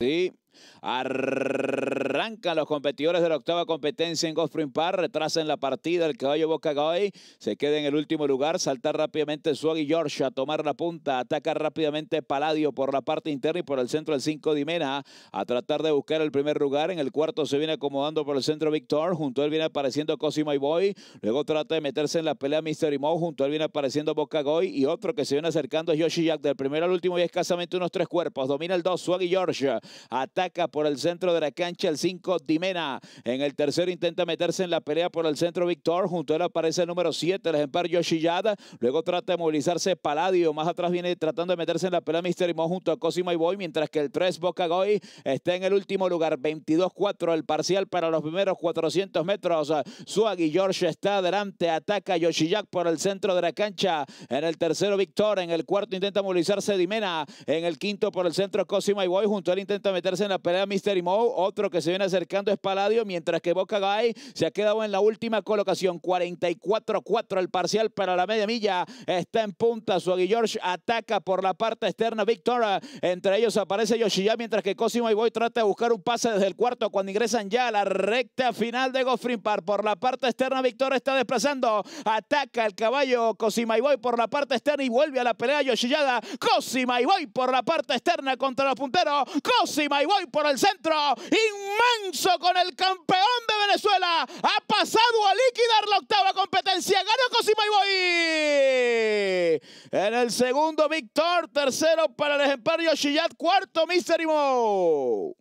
See? Arrancan los competidores de la octava competencia en Golf Park, retrasa en la partida. El caballo Boca se queda en el último lugar. Saltar rápidamente Swag y a Tomar la punta. Ataca rápidamente Paladio por la parte interna y por el centro el 5 Dimena. A tratar de buscar el primer lugar. En el cuarto se viene acomodando por el centro Victor. Junto a él viene apareciendo Cosimo y Boy. Luego trata de meterse en la pelea Mystery Mo. Junto a él viene apareciendo Boca Y otro que se viene acercando es Yoshi Jack. Del primero al último y escasamente unos tres cuerpos. Domina el 2 Swag y Georgia. Ataca por el centro de la cancha, el 5 Dimena. En el tercero intenta meterse en la pelea por el centro victor Junto a él aparece el número 7, el ejemplar Yoshiyada. Luego trata de movilizarse Paladio. Más atrás viene tratando de meterse en la pelea Mister junto a Cosima y Boy. Mientras que el 3 Boca está en el último lugar. 22-4 el parcial para los primeros 400 metros. Suag y George está adelante. Ataca Yoshiyak por el centro de la cancha. En el tercero victor En el cuarto intenta movilizarse Dimena. En el quinto por el centro Cosima y Boy. Junto a él intenta meterse en la pelea a Mystery Mo. Otro que se viene acercando es Paladio, mientras que Boca Gay se ha quedado en la última colocación. 44-4 el parcial para la media milla. Está en punta. Suagi George ataca por la parte externa. Victoria Entre ellos aparece Yoshiya, mientras que Cosima y Boy trata de buscar un pase desde el cuarto cuando ingresan ya a la recta final de Goffrin Park. Por la parte externa, Victoria está desplazando. Ataca el caballo Cosima y Boy por la parte externa y vuelve a la pelea Yoshiyada. Cosima y Boy por la parte externa contra los punteros. Cosima y Boy por el centro, inmenso con el campeón de Venezuela, ha pasado a liquidar la octava competencia, ganó Cosima En el segundo, Víctor, tercero para el ejemplar Yoshiyat, cuarto, Misterimo